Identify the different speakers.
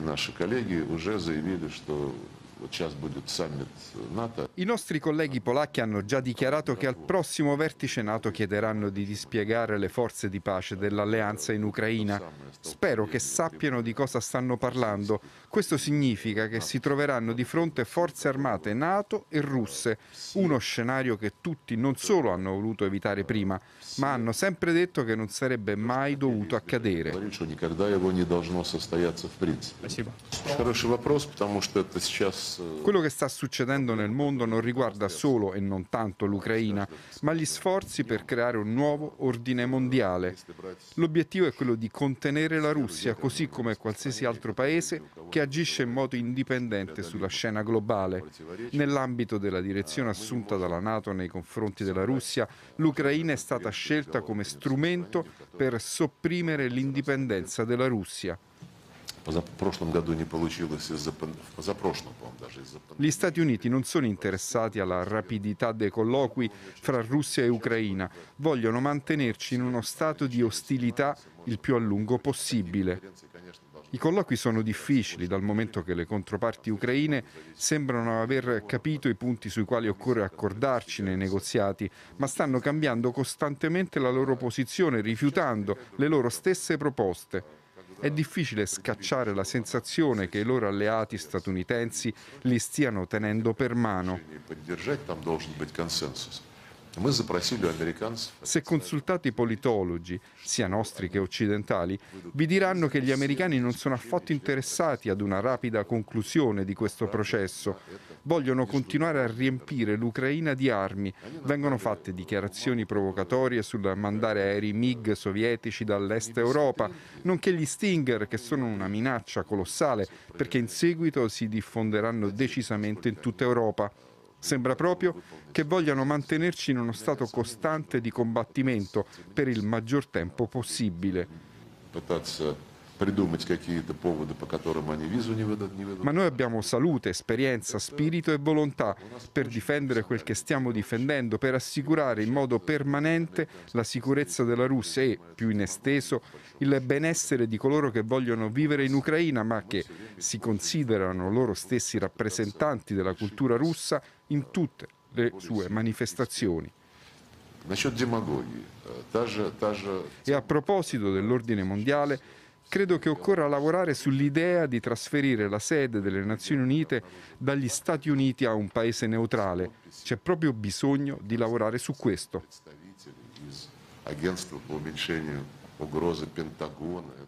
Speaker 1: наши коллеги уже заявили, что I nostri colleghi polacchi hanno già dichiarato che al prossimo vertice NATO chiederanno di dispiegare le forze di pace dell'alleanza in Ucraina. Spero che sappiano di cosa stanno parlando. Questo significa che si troveranno di fronte forze armate NATO e russe, uno scenario che tutti non solo hanno voluto evitare prima, ma hanno sempre detto che non sarebbe mai dovuto accadere. Спасибо. Хороший вопрос, потому что это сейчас quello che sta succedendo nel mondo non riguarda solo e non tanto l'Ucraina, ma gli sforzi per creare un nuovo ordine mondiale. L'obiettivo è quello di contenere la Russia, così come qualsiasi altro paese che agisce in modo indipendente sulla scena globale. Nell'ambito della direzione assunta dalla Nato nei confronti della Russia, l'Ucraina è stata scelta come strumento per sopprimere l'indipendenza della Russia. Gli Stati Uniti non sono interessati alla rapidità dei colloqui fra Russia e Ucraina, vogliono mantenerci in uno stato di ostilità il più a lungo possibile. I colloqui sono difficili dal momento che le controparti ucraine sembrano aver capito i punti sui quali occorre accordarci nei negoziati, ma stanno cambiando costantemente la loro posizione, rifiutando le loro stesse proposte è difficile scacciare la sensazione che i loro alleati statunitensi li stiano tenendo per mano. Se consultate i politologi, sia nostri che occidentali, vi diranno che gli americani non sono affatto interessati ad una rapida conclusione di questo processo. Vogliono continuare a riempire l'Ucraina di armi. Vengono fatte dichiarazioni provocatorie sul mandare aerei MiG sovietici dall'est Europa, nonché gli Stinger, che sono una minaccia colossale, perché in seguito si diffonderanno decisamente in tutta Europa. Sembra proprio che vogliano mantenerci in uno stato costante di combattimento per il maggior tempo possibile. Ma noi abbiamo salute, esperienza, spirito e volontà per difendere quel che stiamo difendendo, per assicurare in modo permanente la sicurezza della Russia e, più in esteso, il benessere di coloro che vogliono vivere in Ucraina ma che si considerano loro stessi rappresentanti della cultura russa in tutte le sue manifestazioni. Э, e a proposito dell'ordine mondiale, credo che occorra lavorare sull'idea di trasferire la sede delle Nazioni Unite dagli Stati Uniti a un paese neutrale. C'è proprio bisogno di lavorare su questo. Агентство по уменьшению угрозы Пентагона.